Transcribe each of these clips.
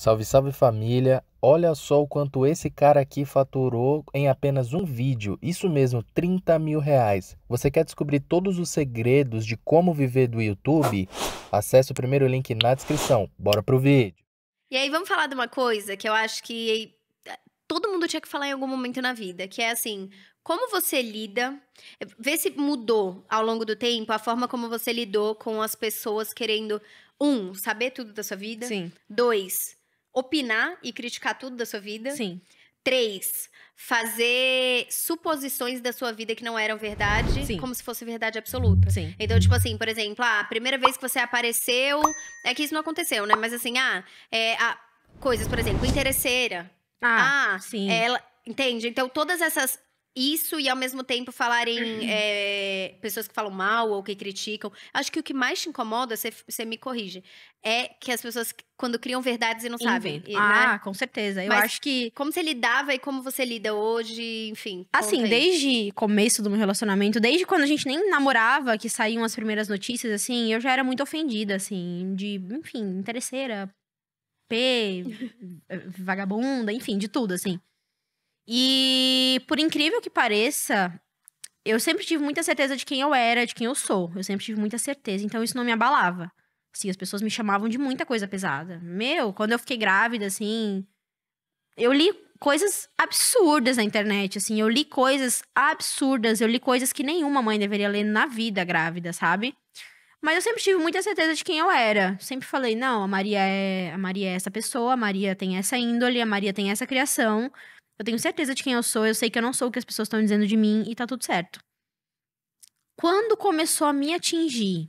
Salve, salve família! Olha só o quanto esse cara aqui faturou em apenas um vídeo, isso mesmo, 30 mil reais. Você quer descobrir todos os segredos de como viver do YouTube? Acesse o primeiro link na descrição. Bora pro vídeo! E aí, vamos falar de uma coisa que eu acho que eh, todo mundo tinha que falar em algum momento na vida, que é assim, como você lida, eh, vê se mudou ao longo do tempo a forma como você lidou com as pessoas querendo, um, saber tudo da sua vida, Sim. dois opinar e criticar tudo da sua vida. Sim. Três, fazer suposições da sua vida que não eram verdade, Sim. como se fosse verdade absoluta. Sim. Então, tipo assim, por exemplo, ah, a primeira vez que você apareceu, é que isso não aconteceu, né? Mas assim, ah, é, ah coisas, por exemplo, interesseira. Ah, ah sim. Ela, entende? Então, todas essas isso e ao mesmo tempo falarem é, pessoas que falam mal ou que criticam. Acho que o que mais te incomoda, você me corrige, é que as pessoas quando criam verdades e não sabem. E, né? ah, né? com certeza. Eu Mas acho que como você lidava e como você lida hoje, enfim. Assim, desde começo do meu relacionamento, desde quando a gente nem namorava, que saíam as primeiras notícias, assim, eu já era muito ofendida, assim, de, enfim, interesseira, p, eh, vagabunda, enfim, de tudo, assim. E por incrível que pareça, eu sempre tive muita certeza de quem eu era, de quem eu sou. Eu sempre tive muita certeza, então isso não me abalava. Assim, as pessoas me chamavam de muita coisa pesada. Meu, quando eu fiquei grávida, assim, eu li coisas absurdas na internet, assim, eu li coisas absurdas, eu li coisas que nenhuma mãe deveria ler na vida grávida, sabe? Mas eu sempre tive muita certeza de quem eu era. Sempre falei, não, a Maria é, a Maria é essa pessoa, a Maria tem essa índole, a Maria tem essa criação. Eu tenho certeza de quem eu sou, eu sei que eu não sou o que as pessoas estão dizendo de mim e tá tudo certo. Quando começou a me atingir,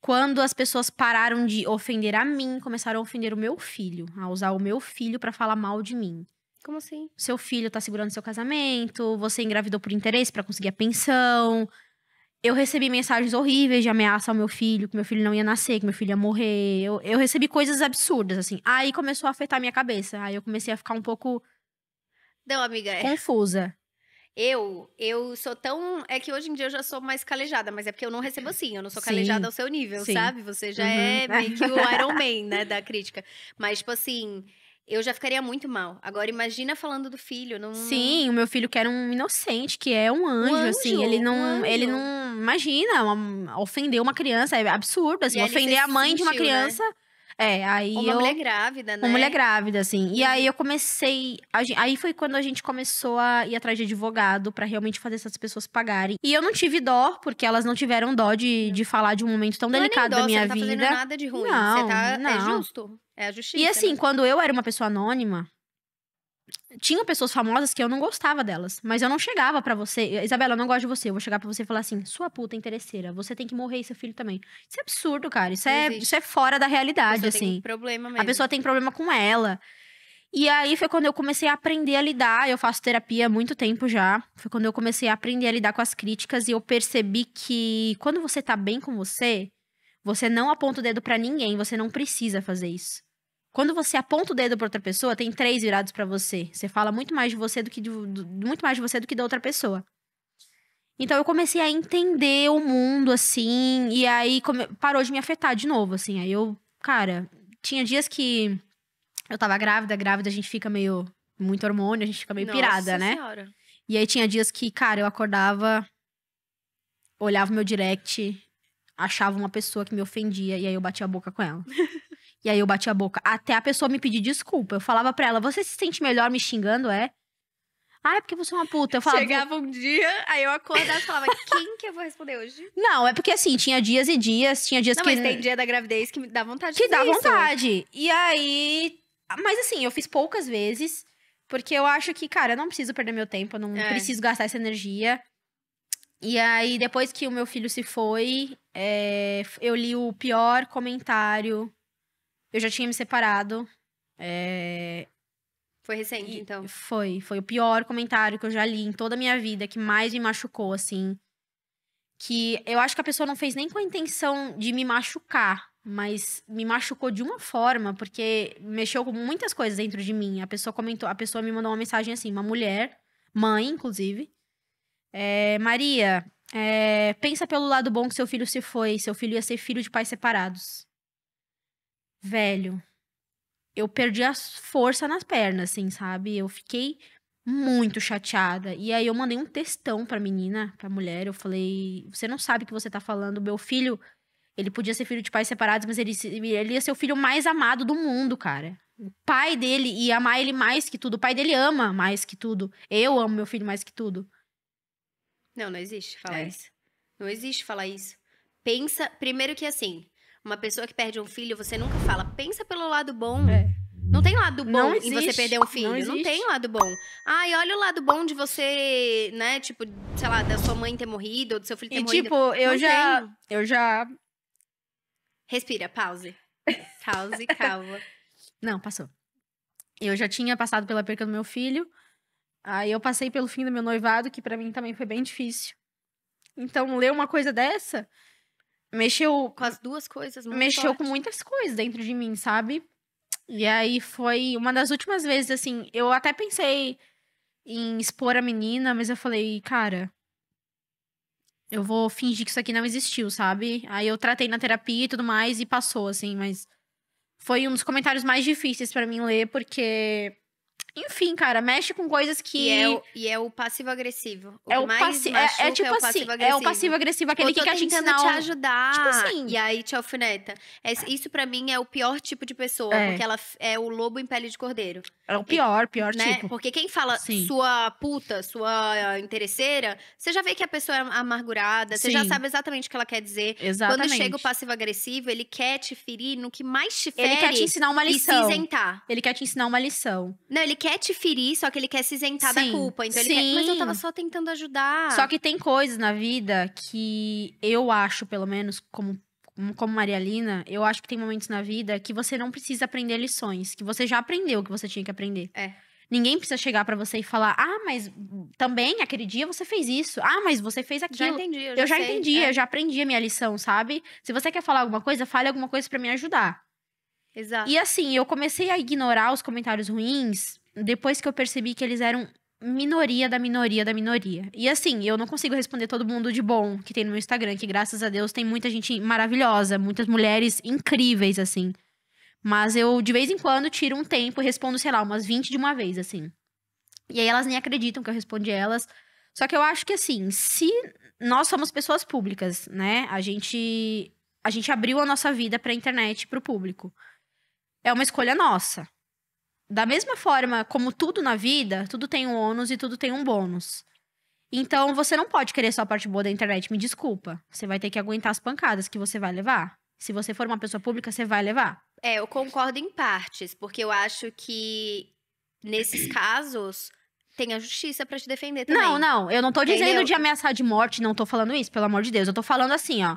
quando as pessoas pararam de ofender a mim, começaram a ofender o meu filho, a usar o meu filho para falar mal de mim. Como assim? Seu filho tá segurando seu casamento, você engravidou por interesse para conseguir a pensão. Eu recebi mensagens horríveis de ameaça ao meu filho, que meu filho não ia nascer, que meu filho ia morrer. Eu, eu recebi coisas absurdas, assim. Aí começou a afetar minha cabeça. Aí eu comecei a ficar um pouco não, amiga. É... Confusa. Eu, eu sou tão. É que hoje em dia eu já sou mais calejada, mas é porque eu não recebo assim, eu não sou calejada ao seu nível, Sim. sabe? Você já uhum. é meio que o Iron Man, né, da crítica. Mas, tipo assim, eu já ficaria muito mal. Agora, imagina falando do filho. Não... Sim, o meu filho que era um inocente, que é um anjo, um anjo assim. Ele não. Um ele não. Imagina, uma, ofender uma criança é absurdo. Assim, e ofender a mãe sentiu, de uma né? criança. Né? É, aí Uma eu... mulher grávida, né? Uma mulher né? grávida, assim. E aí uhum. eu comecei... Aí foi quando a gente começou a ir atrás de advogado para realmente fazer essas pessoas pagarem. E eu não tive dó, porque elas não tiveram dó de, de falar de um momento tão não é delicado é dó, da minha vida. não tá fazendo nada de ruim. Não, você tá... É não. É justo. É a justiça. E assim, né? quando eu era uma pessoa anônima, tinha pessoas famosas que eu não gostava delas, mas eu não chegava para você, eh, Isabela, eu não gosto de você, eu vou chegar para você e falar assim, sua puta interesseira, você tem que morrer e seu filho também. Isso é absurdo, cara, isso, é, isso é fora da realidade, assim. a assim. Tem problema mesmo. A pessoa tem problema com ela. E aí foi quando eu comecei a aprender a lidar, eu faço terapia há muito tempo já, foi quando eu comecei a aprender a lidar com as críticas e eu percebi que quando você tá bem com você, você não aponta o dedo para ninguém, você não precisa fazer isso. Quando você aponta o dedo para outra pessoa, tem três virados para você. Você fala muito mais de você do que de, do, muito mais de você do que da outra pessoa. Então eu comecei a entender o mundo assim, e aí come... parou de me afetar de novo, assim. Aí eu, cara, tinha dias que eu tava grávida, grávida a gente fica meio muito hormônio, a gente fica meio Nossa pirada, né? Senhora. E aí tinha dias que, cara, eu acordava, olhava o meu direct, achava uma pessoa que me ofendia e aí eu batia a boca com ela. E aí eu bati a boca. Até a pessoa me pedir desculpa. Eu falava pra ela: você se sente melhor me xingando, é? Ah, é porque você é uma puta. Eu falava, Chegava um dia, aí eu acordava e falava, quem que eu vou responder hoje? Não, é porque assim, tinha dias e dias, tinha dias não, que... Não, mas tem dia da gravidez que me dá vontade de Que dá isso. vontade. E aí... Mas assim, eu fiz poucas vezes, porque eu acho que, cara, eu não preciso perder meu tempo, eu não é. preciso gastar essa energia. E aí, depois que o meu filho se foi, é... eu li o pior comentário eu já tinha me separado. É... Foi recente, e então? Foi. Foi o pior comentário que eu já li em toda a minha vida, que mais me machucou, assim. Que eu acho que a pessoa não fez nem com a intenção de me machucar, mas me machucou de uma forma, porque mexeu com muitas coisas dentro de mim. A pessoa comentou, a pessoa me mandou uma mensagem assim, uma mulher, mãe, inclusive. É, Maria, é, pensa pelo lado bom que seu filho se foi. Seu filho ia ser filho de pais separados velho, eu perdi a força nas pernas, assim, sabe? Eu fiquei muito chateada. E aí eu mandei um textão pra menina, pra mulher, eu falei: "Você não sabe o que você tá falando, meu filho, ele podia ser filho de pais separados, mas ele, ele ia ser o filho mais amado do mundo, cara. O pai dele ia amar ele mais que tudo. O pai dele ama mais que tudo. Eu amo meu filho mais que tudo. Não, não existe falar é. isso. Não existe falar isso. Pensa, primeiro que assim, uma pessoa que perde um filho, você nunca fala, pensa pelo lado bom. É. Não tem lado bom em você perder um filho. Não, não, tem lado bom. Ai, olha o lado bom de você, né? Tipo, sei lá, da sua mãe ter morrido, ou do seu filho ter e, morrido. Tipo, eu não já. Eu já. Respira, pause. Pause, calma. Não, passou. Eu já tinha passado pela perca do meu filho. Aí eu passei pelo fim do meu noivado, que para mim também foi bem difícil. Então, ler uma coisa dessa mexeu com as duas coisas. mexeu forte. com muitas coisas dentro de mim, sabe? E aí foi uma das últimas vezes, assim, eu até pensei em expor a menina, mas eu falei, cara, eu vou fingir que isso aqui não existiu, sabe? Aí eu tratei na terapia e tudo mais e passou, assim, mas foi um dos comentários mais difíceis para mim ler, porque enfim, cara, mexe com coisas que. E é o, e é o passivo-agressivo. É, é, é, é o passivo. É, é, tipo assim, é o passivo-agressivo, aquele que quer te ensinar. te ajudar. Tipo assim. E aí te alfineta. Ah. isso para mim é o pior tipo de pessoa, porque ela é o lobo em pele de cordeiro. É o pior, pior né? tipo. Porque quem fala Sim. sua puta, sua ah, interesseira, você já vê que a pessoa é amargurada, você já sabe exatamente o que ela quer dizer. Exatamente. Quando chega o passivo-agressivo, ele quer te ferir no que mais te fere. Ele quer te ensinar uma lição. E se isentar. Ele quer te ensinar uma lição. Não, ele quer te ferir, só que ele quer se isentar sim, da culpa. Então sim. ele quer, mas eu tava só tentando ajudar. Só que tem coisas na vida que eu acho, pelo menos, como como Maria Lina, eu acho que tem momentos na vida que você não precisa aprender lições, que você já aprendeu o que você tinha que aprender. É. Ninguém precisa chegar para você e falar: "Ah, mas também aquele dia você fez isso. Ah, mas você fez aquilo". Já entendi, eu já, eu já entendi, é. eu já aprendi a minha lição, sabe? Se você quer falar alguma coisa, fale alguma coisa para me ajudar. Exato. E assim, eu comecei a ignorar os comentários ruins depois que eu percebi que eles eram minoria da minoria da minoria. E assim, eu não consigo responder todo mundo de bom que tem no meu Instagram, que graças a Deus tem muita gente maravilhosa, muitas mulheres incríveis, assim. Mas eu, de vez em quando, tiro um tempo e respondo, sei lá, umas 20 de uma vez, assim. E aí elas nem acreditam que eu respondi elas. Só que eu acho que, assim, se nós somos pessoas públicas, né? A gente, a gente abriu a nossa vida pra internet, pro público. É uma escolha nossa. Da mesma forma como tudo na vida, tudo tem um ônus e tudo tem um bônus. Então você não pode querer só a parte boa da internet, me desculpa. Você vai ter que aguentar as pancadas que você vai levar. Se você for uma pessoa pública, você vai levar. É, eu concordo em partes, porque eu acho que nesses casos tem a justiça para te defender também. Não, não, eu não tô dizendo Entendeu? de ameaçar de morte, não tô falando isso, pelo amor de Deus. Eu tô falando assim, ó.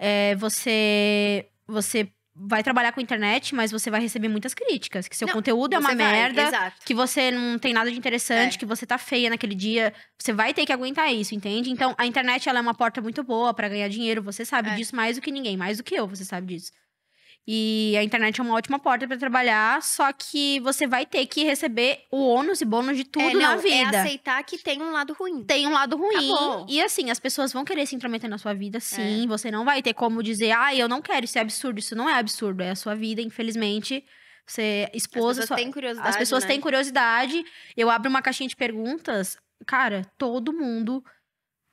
É, você você vai trabalhar com internet, mas você vai receber muitas críticas. Que seu não, conteúdo é uma vai, merda, exato. que você não tem nada de interessante, é. que você tá feia naquele dia. Você vai ter que aguentar isso, entende? Então, a internet ela é uma porta muito boa para ganhar dinheiro. Você sabe é. disso mais do que ninguém, mais do que eu, você sabe disso. E a internet é uma ótima porta para trabalhar, só que você vai ter que receber o ônus e bônus de tudo é, não, na é vida. É aceitar que tem um lado ruim. Tem um lado ruim. E assim, as pessoas vão querer se intrometer na sua vida, é. sim. É. Você não vai ter como dizer, ah, eu não quero, isso é absurdo. Isso não é absurdo, é a sua vida, infelizmente. Você esposa As pessoas sua... têm curiosidade. As pessoas né? têm curiosidade. Eu abro uma caixinha de perguntas, cara, todo mundo.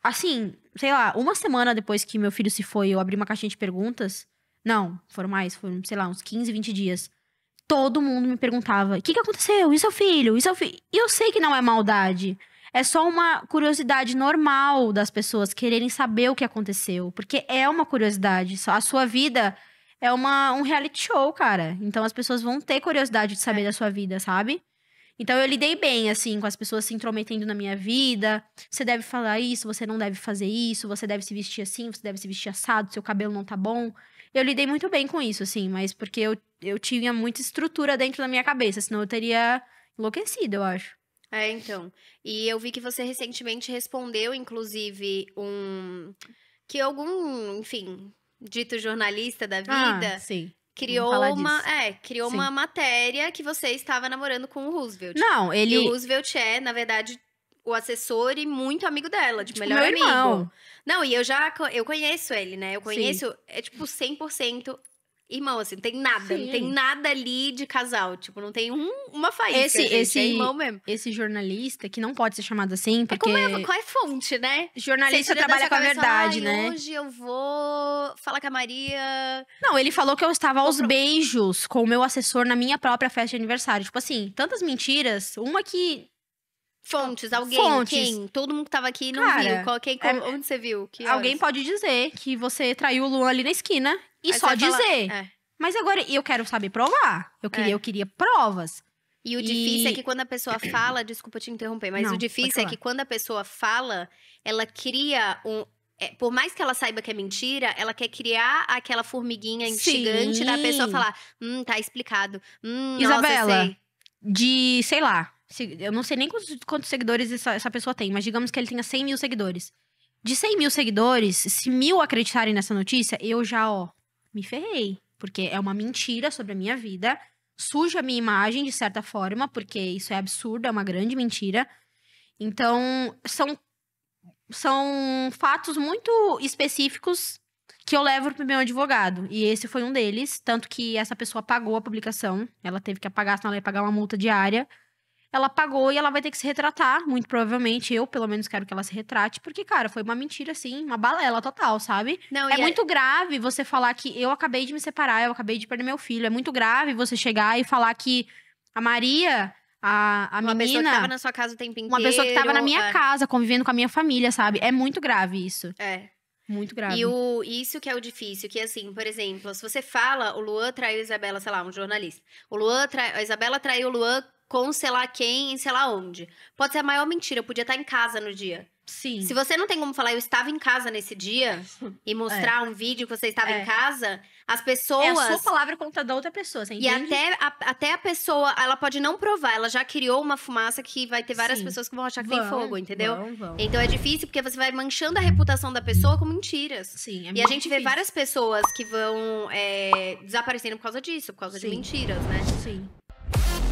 Assim, sei lá, uma semana depois que meu filho se foi, eu abri uma caixinha de perguntas não, foram mais, foram, sei lá, uns 15, 20 dias. Todo mundo me perguntava: o que, que aconteceu? E seu filho? E seu filho? E eu sei que não é maldade. É só uma curiosidade normal das pessoas quererem saber o que aconteceu. Porque é uma curiosidade. A sua vida é uma, um reality show, cara. Então as pessoas vão ter curiosidade de saber é. da sua vida, sabe? Então eu lidei bem, assim, com as pessoas se intrometendo na minha vida. Você deve falar isso, você não deve fazer isso, você deve se vestir assim, você deve se vestir assado, seu cabelo não tá bom. Eu lidei muito bem com isso, assim, mas porque eu, eu tinha muita estrutura dentro da minha cabeça, senão eu teria enlouquecido, eu acho. É, então. E eu vi que você recentemente respondeu, inclusive, um. Que algum, enfim, dito jornalista da ah, vida. Ah, sim. Criou uma, é, criou Sim. uma matéria que você estava namorando com o Roosevelt. Não, ele. E o Roosevelt é, na verdade, o assessor e muito amigo dela, de tipo, melhor meu amigo. Irmão. Não, e eu já eu conheço ele, né? Eu conheço, Sim. é tipo 100% irmão, assim, não tem nada, Sim. não tem nada ali de casal, tipo, não tem um, uma faísca, esse, gente, é esse, é irmão mesmo. Esse jornalista, que não pode ser chamado assim, é porque... É como é, qual é fonte, né? Jornalista trabalha com a verdade, falar, né? Hoje eu vou falar com a Maria... Não, ele falou que eu estava aos beijos com o meu assessor na minha própria festa de aniversário, tipo assim, tantas mentiras, uma que Fontes, alguém, Fontes. quem? Todo mundo que tava aqui não Cara, viu. Qual, quem, é, é onde você viu? Que alguém horas? pode dizer que você traiu o Luan ali na esquina e Aí só dizer. é. Mas agora eu quero saber provar. Eu queria, é. eu queria provas. E o difícil e... é que quando a pessoa fala, desculpa te interromper, mas não, o difícil é que quando a pessoa fala, ela cria um, é, por mais que ela saiba que é mentira, ela quer criar aquela formiguinha instigante Sim. da pessoa falar: hum, tá explicado. Hum, Isabela, nossa, sei. de, sei lá, eu não sei nem quantos, quantos seguidores essa, essa, pessoa tem, mas digamos que ele tenha 100 mil seguidores. De 100 mil seguidores, se mil acreditarem nessa notícia, eu já, ó, me ferrei. Porque é uma mentira sobre a minha vida, suja a minha imagem de certa forma, porque isso é absurdo, é uma grande mentira. Então, são, são fatos muito específicos que eu levo pro meu advogado. E esse foi um deles. Tanto que essa pessoa pagou a publicação. Ela teve que apagar, senão ela ia pagar uma multa diária ela pagou e ela vai ter que se retratar, muito provavelmente. Eu, pelo menos, quero que ela se retrate, porque, cara, foi uma mentira, assim, uma balela total, sabe? Não, é muito grave você falar que eu acabei de me separar, eu acabei de perder meu filho. É muito grave você chegar e falar que a Maria. A, a uma menina, pessoa que tava na sua casa o tempo inteiro. Uma pessoa que tava na minha é. casa, convivendo com a minha família, sabe? É muito grave isso. É. Muito grave. E o, isso que é o difícil, que assim, por exemplo, se você fala, o Luan traiu a Isabela, sei lá, um jornalista. O Luan traiu, a Isabela traiu o Luan com sei lá quem, sei lá onde. Pode ser a maior mentira, eu podia estar em casa no dia. Sim. Se você não tem como falar, eu estava em casa nesse dia e é. mostrar é. um vídeo que você estava é. em casa, as pessoas. É a sua palavra contra da outra pessoa, você entende? E até a, até a pessoa, ela pode não provar, ela já criou uma fumaça que vai ter várias Sim. pessoas que vão achar que vão, tem fogo, entendeu? Vão, vão. Então é difícil porque você vai manchando a reputação da pessoa com mentiras. Sim, é E a gente difícil. vê várias pessoas que vão é, desaparecendo por causa disso, por causa Sim. de mentiras, né? Sim.